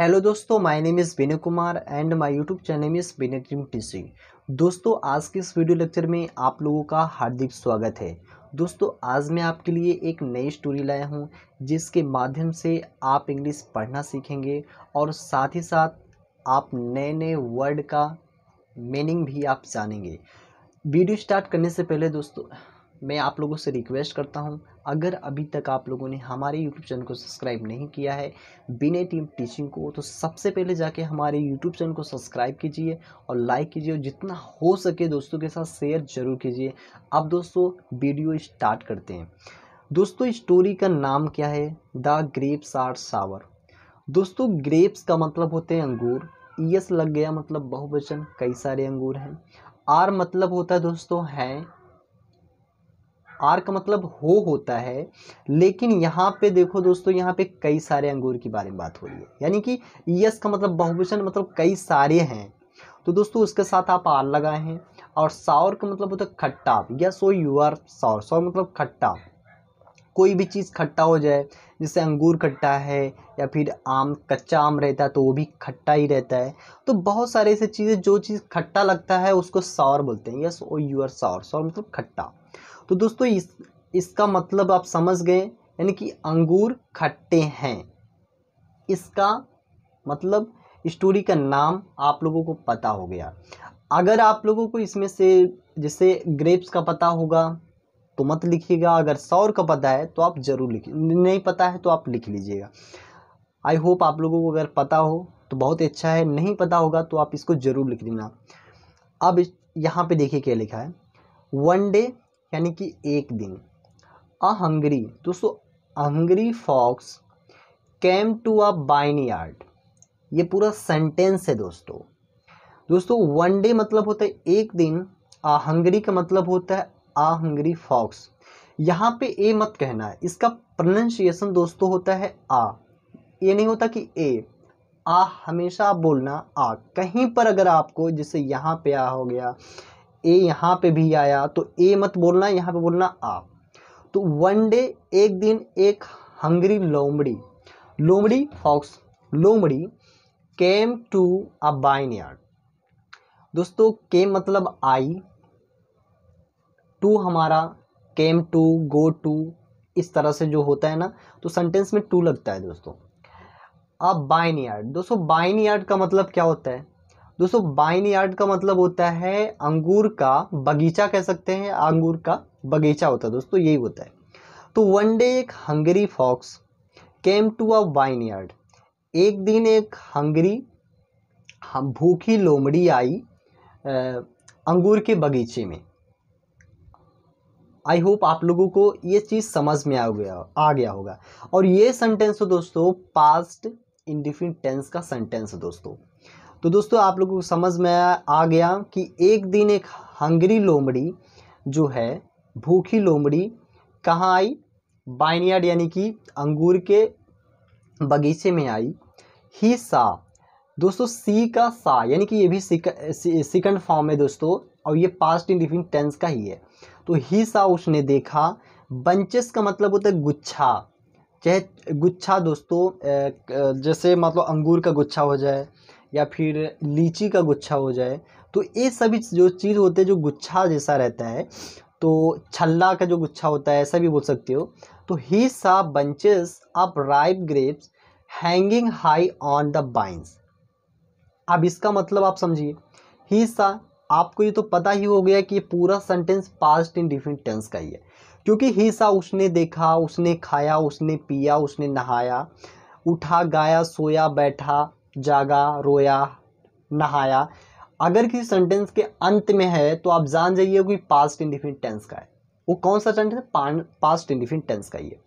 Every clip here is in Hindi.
हेलो दोस्तों my name is Vinay Kumar and my YouTube channel is Vinay dream TC दोस्तों आज के इस वीडियो लेक्चर में आप लोगों का हार्दिक स्वागत है दोस्तों आज मैं आपके लिए एक नई स्टोरी लाया हूं जिसके माध्यम से आप इंग्लिश पढ़ना सीखेंगे और साथ ही साथ आप नए नए वर्ड का मीनिंग भी आप जानेंगे वीडियो स्टार्ट करने से पहले दोस्तों मैं आप लोगों से रिक्वेस्ट करता हूँ अगर अभी तक आप लोगों ने हमारे यूट्यूब चैनल को सब्सक्राइब नहीं किया है बिने टीम टीचिंग को तो सबसे पहले जाके हमारे यूट्यूब चैनल को सब्सक्राइब कीजिए और लाइक कीजिए और जितना हो सके दोस्तों के साथ शेयर जरूर कीजिए अब दोस्तों वीडियो स्टार्ट करते हैं दोस्तों स्टोरी का नाम क्या है द ग्रेप्स आर सावर दोस्तों ग्रेप्स का मतलब होते हैं अंगूर ईस e लग गया मतलब बहुवचन कई सारे अंगूर हैं आर मतलब होता है दोस्तों हैं आर का मतलब हो होता है लेकिन यहाँ पे देखो दोस्तों यहाँ पे कई सारे अंगूर के बारे में बात हो रही है यानी कि यस का मतलब बहुवचन मतलब कई सारे हैं तो दोस्तों उसके साथ आप आर लगाए हैं और सौर का मतलब होता है खट्टा या सो यू आर सौर सौर मतलब खट्टा कोई भी चीज़ खट्टा हो जाए जैसे अंगूर खट्टा है या फिर आम कच्चा आम रहता है तो वो भी खट्टा ही रहता है तो बहुत सारे ऐसे चीज़ें जो चीज़ खट्टा लगता है उसको सावर बोलते हैं यस ओ यू आर सौर सौर मतलब खट्टा तो दोस्तों इस इसका मतलब आप समझ गए यानी कि अंगूर खट्टे हैं इसका मतलब स्टोरी का नाम आप लोगों को पता हो गया अगर आप लोगों को इसमें से जैसे ग्रेप्स का पता होगा तो मत लिखिएगा अगर सौर का पता है तो आप ज़रूर लिखिए नहीं पता है तो आप लिख लीजिएगा आई होप आप लोगों को अगर पता हो तो बहुत अच्छा है नहीं पता होगा तो आप इसको ज़रूर लिख देना अब यहाँ पे देखिए क्या लिखा है वन डे यानी कि एक दिन अ हंगरी दोस्तों hungry fox came to a vineyard ये पूरा सेंटेंस है दोस्तों दोस्तों वन डे मतलब होता है एक दिन आ हंगरी का मतलब होता है आ हंगरी फॉक्स यहाँ पे ए मत कहना है इसका प्रोनाउंसिएशन दोस्तों होता है आ ये नहीं होता कि ए आ हमेशा बोलना आ कहीं पर अगर आपको जैसे यहाँ पे आ हो गया ए यहाँ पे भी आया तो ए मत बोलना यहाँ पे बोलना आ तो वन डे एक दिन एक हंगरी लोमड़ी लोमड़ी फॉक्स लोमड़ी केम टू अ बाइन यार्ड दोस्तों केम मतलब आई टू हमारा केम टू गो टू इस तरह से जो होता है ना तो सेंटेंस में टू लगता है दोस्तों अब बाइन यार्ड दोस्तों बाइन यार्ड का मतलब क्या होता है दोस्तों बाइन यार्ड का मतलब होता है अंगूर का बगीचा कह सकते हैं अंगूर का बगीचा होता है दोस्तों यही होता है तो वन डे एक hungry fox came to a vineyard एक दिन एक हंगरी हाँ, भूखी लोमड़ी आई अंगूर के बगीचे में आई होप आप लोगों को ये चीज़ समझ में आ गया आ गया होगा और ये सेंटेंस हो तो दोस्तों पास्ट इंडिफिनिट टेंस का सेंटेंस है दोस्तों तो दोस्तों आप लोगों को समझ में आ गया कि एक दिन एक हंगरी लोमड़ी जो है भूखी लोमड़ी कहाँ आई बाइनियाड यानी कि अंगूर के बगीचे में आई ही सा दोस्तों सी का सा यानी कि ये भी सेकंड फॉर्म है दोस्तों और ये पास्ट इन डिफिन टेंस का ही है तो ही सा उसने देखा बंचेस का मतलब होता है गुच्छा चाहे गुच्छा दोस्तों जैसे मतलब अंगूर का गुच्छा हो जाए या फिर लीची का गुच्छा हो जाए तो ये सभी जो चीज़ होते हैं जो गुच्छा जैसा रहता है तो छल्ला का जो गुच्छा होता है ऐसा भी बोल सकते हो तो he saw bunches of ripe grapes hanging high on the vines अब इसका मतलब आप समझिए ही सा आपको ये तो पता ही हो गया कि ये पूरा sentence past indefinite tense का ही है क्योंकि ही सा उसने देखा उसने खाया उसने पिया उसने नहाया उठा गाया सोया बैठा जागा रोया नहाया अगर किसी सेंटेंस के अंत में है तो आप जान जाइए कि पास्ट इंडिफिनिट टेंस का है वो कौन सा सेंटेंस पास्ट इंडिफिनिट टेंस का ही है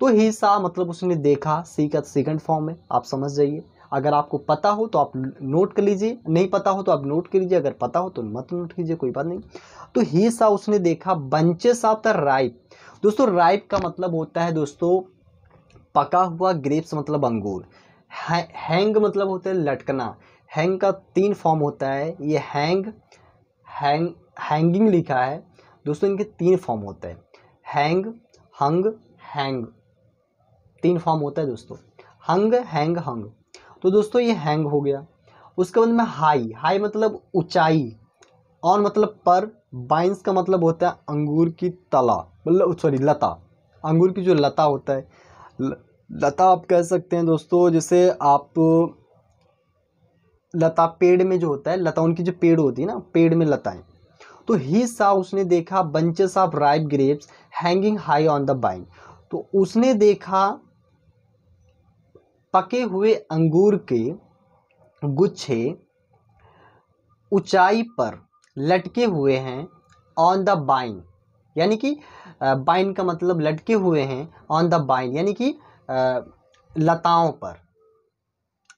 तो ही सा मतलब उसने देखा सी का सेकंड फॉर्म है आप समझ जाइए अगर आपको पता हो तो आप नोट कर लीजिए नहीं पता हो तो आप नोट कर लीजिए अगर पता हो तो मत नोट कीजिए कोई बात नहीं तो ही सा उसने देखा बंचेस ऑफ द राइप दोस्तों राइप का मतलब होता है दोस्तों पका हुआ ग्रेप्स मतलब अंगूर है, हैंग मतलब होता है लटकना हैंग का तीन फॉर्म होता है ये हैंग हैंग हैंगिंग लिखा है दोस्तों इनके तीन फॉर्म होते हैं हैंग हंग हैंग तीन फॉर्म होता है दोस्तों हंग हैंग हंग तो दोस्तों ये हैंग हो गया उसके बाद में हाई हाई मतलब ऊंचाई और मतलब पर बाइंस का मतलब होता है अंगूर की तला मतलब सॉरी लता अंगूर की जो लता होता है ल, लता आप कह सकते हैं दोस्तों जैसे आप लता पेड़ में जो होता है लता उनकी जो पेड़ होती है ना पेड़ में लताएं तो ही सा उसने देखा bunches of ripe grapes hanging high on the vine तो उसने देखा पके हुए अंगूर के गुच्छे ऊंचाई पर लटके हुए हैं ऑन द बाइन यानी कि बाइन का मतलब लटके हुए हैं ऑन द बाइन यानी कि लताओं पर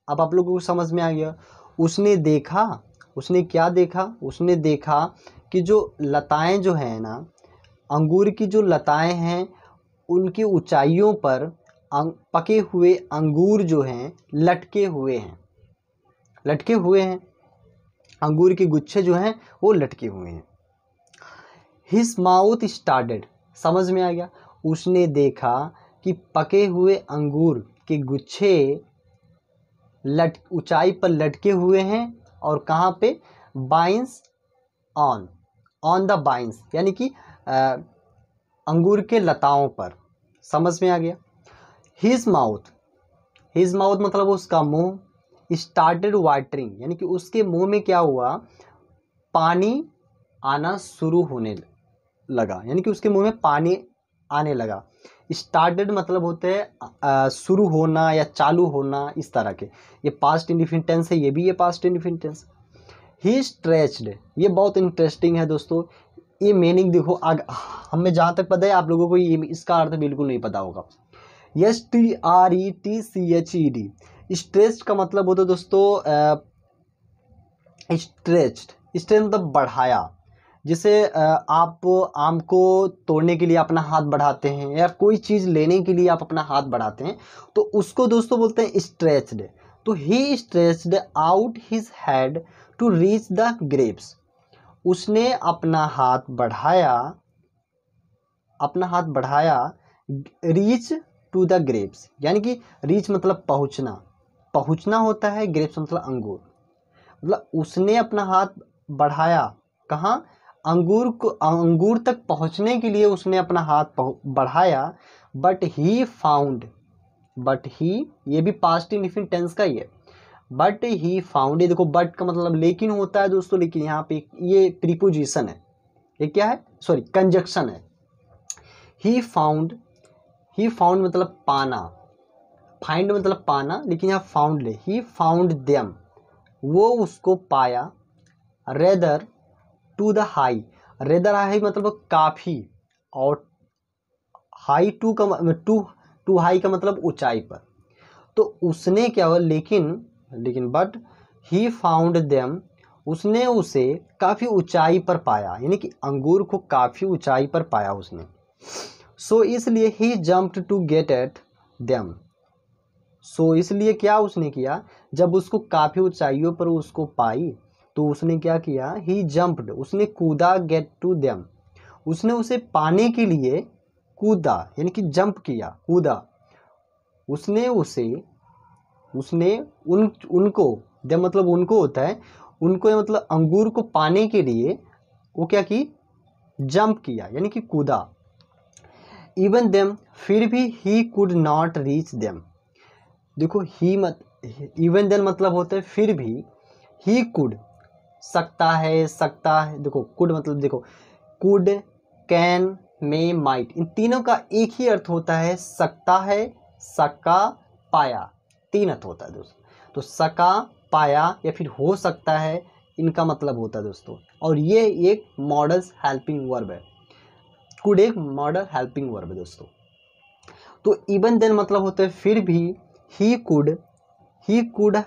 अब आप लोगों को समझ में आ गया उसने देखा उसने क्या देखा उसने देखा कि जो लताएं जो हैं ना अंगूर की जो लताएं हैं उनकी ऊंचाइयों पर पके हुए अंगूर जो हैं लटके हुए हैं लटके हुए हैं अंगूर के गुच्छे जो हैं वो लटके हुए हैं हिस माउथ स्टार्टेड समझ में आ गया उसने देखा कि पके हुए अंगूर के गुच्छे लट ऊंचाई पर लटके हुए हैं और कहाँ पे vines on on the vines यानी कि आ, अंगूर के लताओं पर समझ में आ गया हिज माउथ हिज माउथ मतलब उसका मुंह स्टार्टेड वाटरिंग यानी कि उसके मुंह में क्या हुआ पानी आना शुरू होने लगा यानी कि उसके मुंह में पानी आने लगा स्टार्टेड मतलब होते हैं शुरू होना या चालू होना इस तरह के ये पास्ट इंडिफिनटेंस है ये भी ये पास्ट इंडिफिनटेंस ही स्ट्रेच्ड ये बहुत इंटरेस्टिंग है दोस्तों ये मीनिंग देखो आग हमें जहाँ तक पता है आप लोगों को ये इसका अर्थ बिल्कुल नहीं पता होगा S T R E T C H E D stretch का मतलब होता है दोस्तों स्ट्रेच्ड स्ट्रेच मतलब बढ़ाया जैसे आप आम को तोड़ने के लिए अपना हाथ बढ़ाते हैं या कोई चीज़ लेने के लिए आप अपना हाथ बढ़ाते हैं तो उसको दोस्तों बोलते हैं स्ट्रेच्ड तो he stretched out his head to reach the grapes उसने अपना हाथ बढ़ाया अपना हाथ बढ़ाया रीच टू द ग्रेप्स यानी कि रीच मतलब पहुंचना पहुंचना होता है ग्रेप्स मतलब अंगूर मतलब उसने अपना हाथ बढ़ाया कहाँ अंगूर को अंगूर तक पहुंचने के लिए उसने अपना हाथ बढ़ाया but he found but he ये भी पास्ट इनफिन टेंस का ही है बट ही फाउंड ये देखो बट का मतलब लेकिन होता है दोस्तों लेकिन यहाँ पे ये प्रीपोजिशन है ये क्या है सॉरी कंजक्शन है ही फाउंड ही फाउंड मतलब पाना फाइंड मतलब पाना लेकिन यहाँ फाउंड ले ही फाउंड देम वो उसको पाया rather too the high rather high मतलब काफ़ी और हाई टू का टू टू हाई का मतलब ऊंचाई पर तो उसने क्या हुआ लेकिन लेकिन बट ही फाउंड देम उसने उसे काफ़ी ऊंचाई पर पाया यानी कि अंगूर को काफ़ी ऊंचाई पर पाया उसने सो so, इसलिए he jumped to get at them so इसलिए क्या उसने किया जब उसको काफ़ी ऊंचाइयों पर उसको पाई तो उसने क्या किया ही जम्प्ड उसने कूदा गेट टू देम उसने उसे पाने के लिए कूदा यानी कि जंप किया कूदा उसने उसे उसने उन उनको जब मतलब उनको होता है उनको मतलब अंगूर को पाने के लिए वो क्या की जंप किया यानी कि कूदा इवन देम फिर भी he could not reach them देखो ही मत इवन देन मतलब होता है फिर भी ही कुड सकता है सकता है देखो कुड मतलब देखो कुड कैन मे माइट इन तीनों का एक ही अर्थ होता है सकता है सका पाया तीन अर्थ होता है दोस्तों तो सका पाया या फिर हो सकता है इनका मतलब होता है दोस्तों और ये एक मॉडल हेल्पिंग वर्ब है कुड एक मॉडल हेल्पिंग वर्ब है दोस्तों तो इवन देन मतलब होता है फिर भी he could he could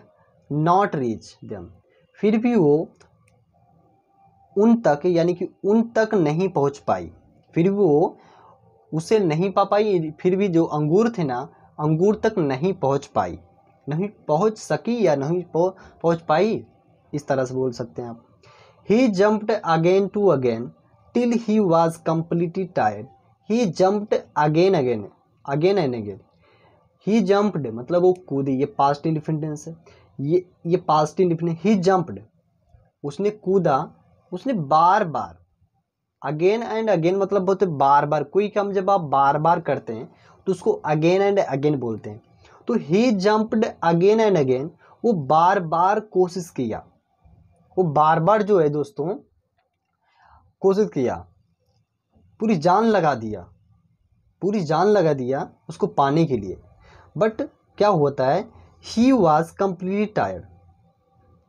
not reach them फिर भी वो उन तक यानी कि उन तक नहीं पहुंच पाई फिर वो उसे नहीं पा पाई फिर भी जो अंगूर थे ना अंगूर तक नहीं पहुंच पाई नहीं पहुंच सकी या नहीं पहुंच पाई इस तरह से बोल सकते हैं आप he jumped again to again till he was completely tired he jumped again again again and again he jumped मतलब वो कूदी ये पास्ट डिफेंडेंस है ये ये पास्ट डिफेंडेंस ही जम्प्ड उसने कूदा उसने बार बार अगेन एंड अगेन मतलब बोलते बार बार कोई काम जब आप बार बार करते हैं तो उसको अगेन एंड अगेन बोलते हैं तो he jumped again and again वो बार बार कोशिश किया वो बार बार जो है दोस्तों कोशिश किया पूरी जान लगा दिया पूरी जान लगा दिया उसको पाने के लिए बट क्या होता है ही वॉज कंप्लीटली टायर्ड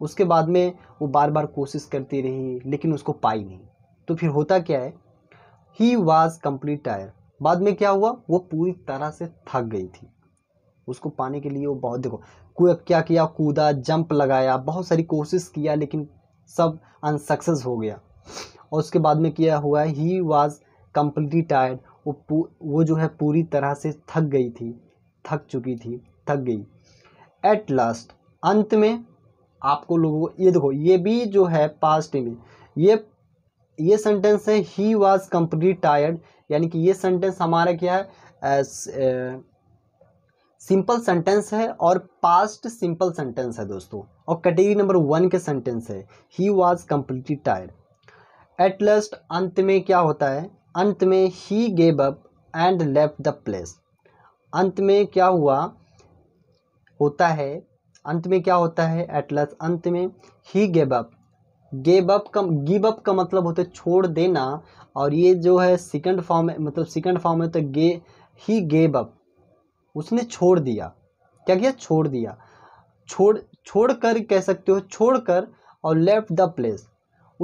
उसके बाद में वो बार बार कोशिश करती रही लेकिन उसको पाई नहीं तो फिर होता क्या है ही वाज़ कम्प्लीट टायर बाद में क्या हुआ वो पूरी तरह से थक गई थी उसको पाने के लिए वो बहुत देखो क्या किया कूदा जंप लगाया बहुत सारी कोशिश किया लेकिन सब अनसक्सेस हो गया और उसके बाद में क्या हुआ ही वाज़ कम्प्लीटली टायर्ड वो वो जो है पूरी तरह से थक गई थी थक चुकी थी थक गई एट लास्ट अंत में आपको लोगों को ये देखो ये भी जो है पास्ट में ये ये सेंटेंस है ही वॉज कम्प्लीटली टायर्ड यानी कि ये सेंटेंस हमारा क्या है सिंपल सेंटेंस है और पास्ट सिंपल सेंटेंस है दोस्तों और कैटेगरी नंबर वन के सेंटेंस है he was completely tired at last अंत में क्या होता है अंत में he gave up and left the place अंत में क्या हुआ होता है अंत में क्या होता है एटलस अंत में ही गेब अप गेब अप का गिव अप का मतलब होता है छोड़ देना और ये जो है सेकंड फॉर्म मतलब सेकंड फॉर्म है तो गे ही गेब अप उसने छोड़ दिया क्या किया छोड़ दिया छोड़ छोड़ कर कह सकते हो छोड़ कर और लेफ्ट द प्लेस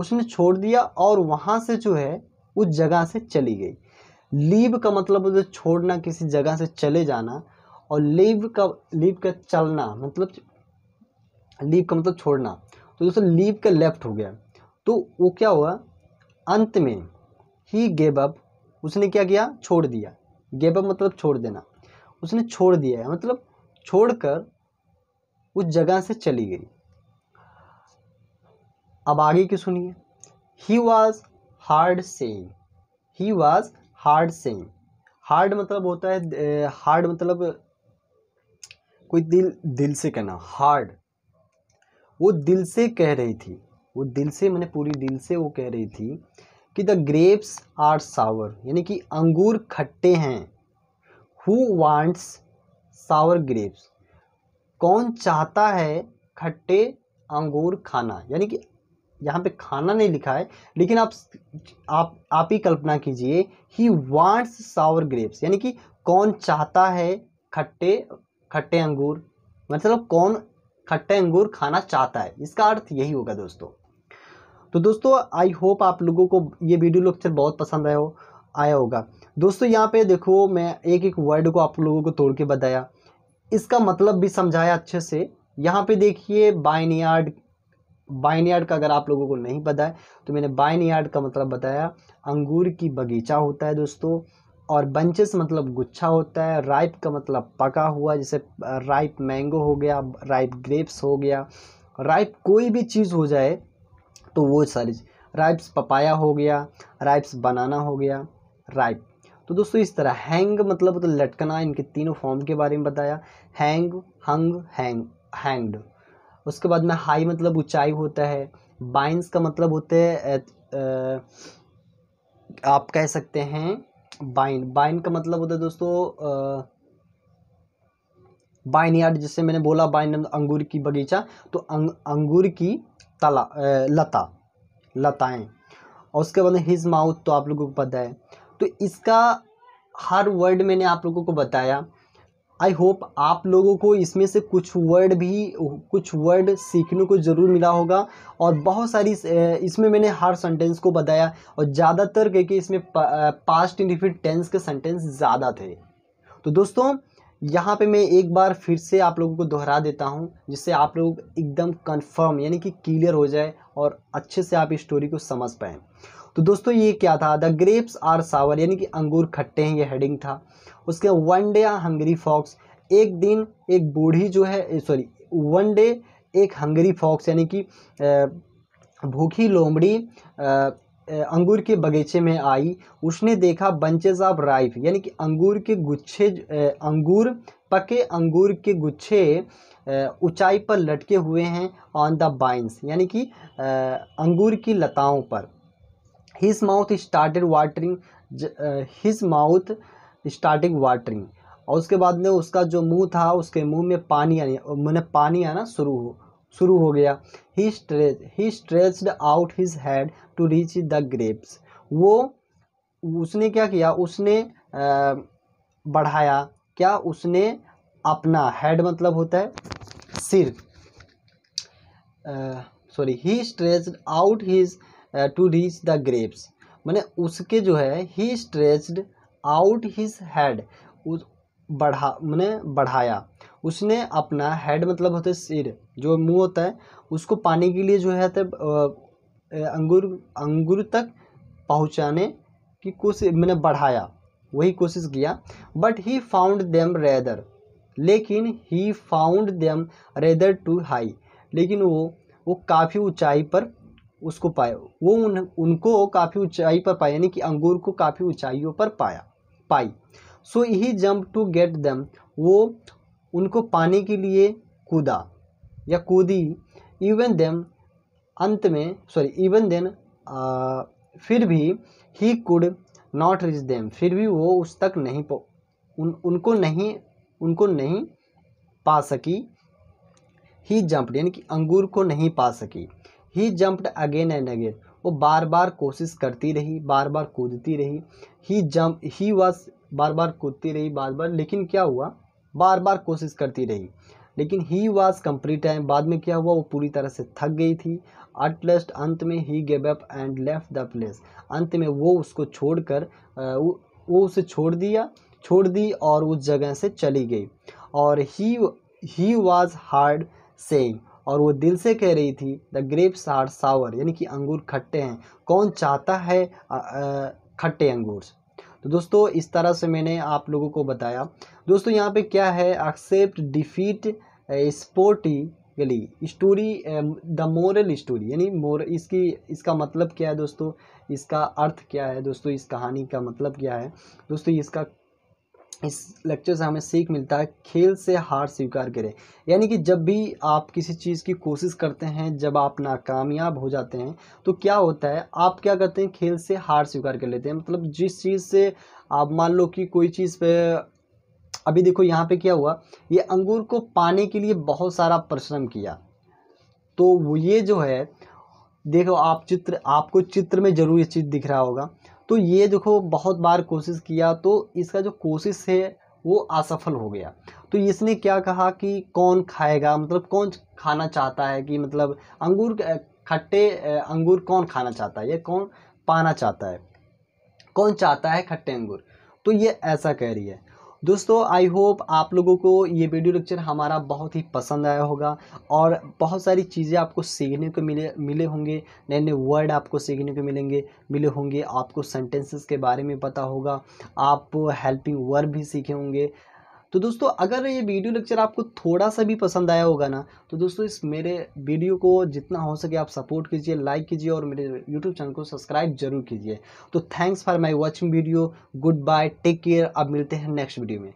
उसने छोड़ दिया और वहाँ से जो है उस जगह से चली गई लीव का मतलब होता है छोड़ना किसी जगह से चले जाना और लीव का लीव का चलना मतलब लीव का मतलब छोड़ना तो दोस्तों लीव का लेफ्ट हो गया तो वो क्या हुआ अंत में ही गेब अप उसने क्या किया छोड़ दिया गेब अप मतलब छोड़ देना उसने छोड़ दिया है मतलब छोड़कर उस जगह से चली गई अब आगे की सुनिए he was hard saying he was hard saying hard मतलब होता है हार्ड मतलब कोई दिल दिल से कहना हार्ड वो दिल से कह रही थी वो दिल से मैंने पूरी दिल से वो कह रही थी कि द ग्रेप्स आर सावर यानी कि अंगूर खट्टे हैं हु वांट्स सावर ग्रेप्स कौन चाहता है खट्टे अंगूर खाना यानी कि यहाँ पे खाना नहीं लिखा है लेकिन आप आप आप ही कल्पना कीजिए ही वांट्स सावर ग्रेप्स यानी कि कौन चाहता है खट्टे खट्टे अंगूर मतलब कौन खट्टे अंगूर खाना चाहता है इसका अर्थ यही होगा दोस्तों तो दोस्तों आई होप आप लोगों को ये वीडियो लेक्चर बहुत पसंद आया हो आया होगा दोस्तों यहाँ पे देखो मैं एक एक वर्ड को आप लोगों को तोड़ के बताया इसका मतलब भी समझाया अच्छे से यहाँ पे देखिए बाइन बाइन यार्ड का अगर आप लोगों को नहीं पता है तो मैंने बाइन यार्ड का मतलब बताया अंगूर की बगीचा होता है दोस्तों और बंचेस मतलब गुच्छा होता है राइप का मतलब पका हुआ जैसे राइप मैंगो हो गया राइप ग्रेप्स हो गया राइप कोई भी चीज़ हो जाए तो वो सारी राइप्स पपाया हो गया राइप्स बनाना हो गया राइप तो दोस्तों इस तरह हैंग मतलब तो लटकना इनके तीनों फॉर्म के बारे में बताया हैंग हंग हैंग हैंग्ड उसके बाद में हाई मतलब ऊंचाई होता है बाइंस का मतलब होते हैं आप कह सकते हैं बाइन बाइन का मतलब होता है दोस्तों बाइन यार्ड जिससे मैंने बोला बाइन अंगूर की बगीचा तो अंग, अंगूर की तला ए, लता लताएं और उसके बाद हिज माउथ तो आप लोगों को पता है तो इसका हर वर्ड मैंने आप लोगों को बताया आई होप आप लोगों को इसमें से कुछ वर्ड भी कुछ वर्ड सीखने को ज़रूर मिला होगा और बहुत सारी इसमें मैंने हर सेंटेंस को बताया और ज़्यादातर क्योंकि इसमें पास्ट इंडिफिट टेंस के सेंटेंस ज़्यादा थे तो दोस्तों यहाँ पे मैं एक बार फिर से आप लोगों को दोहरा देता हूँ जिससे आप लोग एकदम कंफर्म यानी कि क्लियर हो जाए और अच्छे से आप इस्टोरी स्टोरी को समझ पाएँ तो दोस्तों ये क्या था द ग्रेप्स आर सावर यानी कि अंगूर खट्टे हैं ये हेडिंग था उसके वन डे हंगरी फॉक्स एक दिन एक बूढ़ी जो है सॉरी वन डे एक हंगरी फॉक्स यानी कि भूखी लोमड़ी अंगूर के बगीचे में आई उसने देखा बंचेज ऑफ राइफ यानी कि अंगूर के गुच्छे अंगूर पके अंगूर के गुच्छे ऊंचाई पर लटके हुए हैं ऑन द बाइंस यानी कि अंगूर की लताओं पर his mouth started watering his mouth starting watering और उसके बाद में उसका जो मुंह था उसके मुंह में पानी आने मैंने पानी आना शुरू हो शुरू हो गया he stretch he stretched out his head to reach the grapes वो उसने क्या किया उसने आ, बढ़ाया क्या उसने अपना हेड मतलब होता है सिर sorry he stretched out his to reach the grapes मैंने उसके जो है he stretched out his head बढ़ा मैंने बढ़ाया उसने अपना हेड मतलब होता है सिर जो मुंह होता है उसको पानी के लिए जो है तो अंगूर अंगूर तक पहुंचाने की कोशिश मैंने बढ़ाया वही कोशिश किया but he found them rather लेकिन he found them rather too high लेकिन वो वो काफ़ी ऊंचाई पर उसको पाया वो उन उनको काफ़ी ऊंचाई पर पाया यानी कि अंगूर को काफ़ी ऊंचाइयों पर पाया पाई so he jump to get them वो उनको पाने के लिए कूदा या कूदी इवन देम अंत में सॉरी इवन देन फिर भी he could not reach them फिर भी वो उस तक नहीं उन उनको नहीं उनको नहीं पा सकी ही जंप यानी कि अंगूर को नहीं पा सकी he jumped again and again वो बार बार कोशिश करती रही बार बार कूदती रही ही जम्प ही वॉज बार बार कूदती रही बार बार लेकिन क्या हुआ बार बार कोशिश करती रही लेकिन ही वॉज कंप्लीट टाइम बाद में क्या हुआ वो पूरी तरह से थक गई थी लेस्ट अंत में he gave up and left the place अंत में वो उसको छोड़कर वो उसे छोड़ दिया छोड़ दी और उस जगह से चली गई और ही ही वॉज हार्ड सेंग और वो दिल से कह रही थी द ग्रेप्स आर सावर यानी कि अंगूर खट्टे हैं कौन चाहता है खट्टे अंगूर तो दोस्तों इस तरह से मैंने आप लोगों को बताया दोस्तों यहाँ पे क्या है एक्सेप्ट डिफीट गली स्टोरी द मोरल स्टोरी यानी मोर इसकी इसका मतलब क्या है दोस्तों इसका अर्थ क्या है दोस्तों इस कहानी का मतलब क्या है दोस्तों इसका इस लेक्चर से हमें सीख मिलता है खेल से हार स्वीकार करें यानी कि जब भी आप किसी चीज़ की कोशिश करते हैं जब आप नाकामयाब हो जाते हैं तो क्या होता है आप क्या करते हैं खेल से हार स्वीकार कर लेते हैं मतलब जिस चीज़ से आप मान लो कि कोई चीज़ पे अभी देखो यहाँ पे क्या हुआ ये अंगूर को पाने के लिए बहुत सारा परिश्रम किया तो ये जो है देखो आप चित्र आपको चित्र में ज़रूर ये चीज़ दिख रहा होगा तो ये देखो बहुत बार कोशिश किया तो इसका जो कोशिश है वो असफल हो गया तो इसने क्या कहा कि कौन खाएगा मतलब कौन खाना चाहता है कि मतलब अंगूर खट्टे अंगूर कौन खाना चाहता है या कौन पाना चाहता है कौन चाहता है खट्टे अंगूर तो ये ऐसा कह रही है दोस्तों आई होप आप लोगों को ये वीडियो लेक्चर हमारा बहुत ही पसंद आया होगा और बहुत सारी चीज़ें आपको सीखने को मिले मिले होंगे नए नए वर्ड आपको सीखने को मिलेंगे मिले होंगे आपको सेंटेंसेस के बारे में पता होगा आप हेल्पिंग वर्ड भी सीखे होंगे तो दोस्तों अगर ये वीडियो लेक्चर आपको थोड़ा सा भी पसंद आया होगा ना तो दोस्तों इस मेरे वीडियो को जितना हो सके आप सपोर्ट कीजिए लाइक कीजिए और मेरे यूट्यूब चैनल को सब्सक्राइब जरूर कीजिए तो thanks for my watching video goodbye take care अब मिलते हैं नेक्स्ट वीडियो में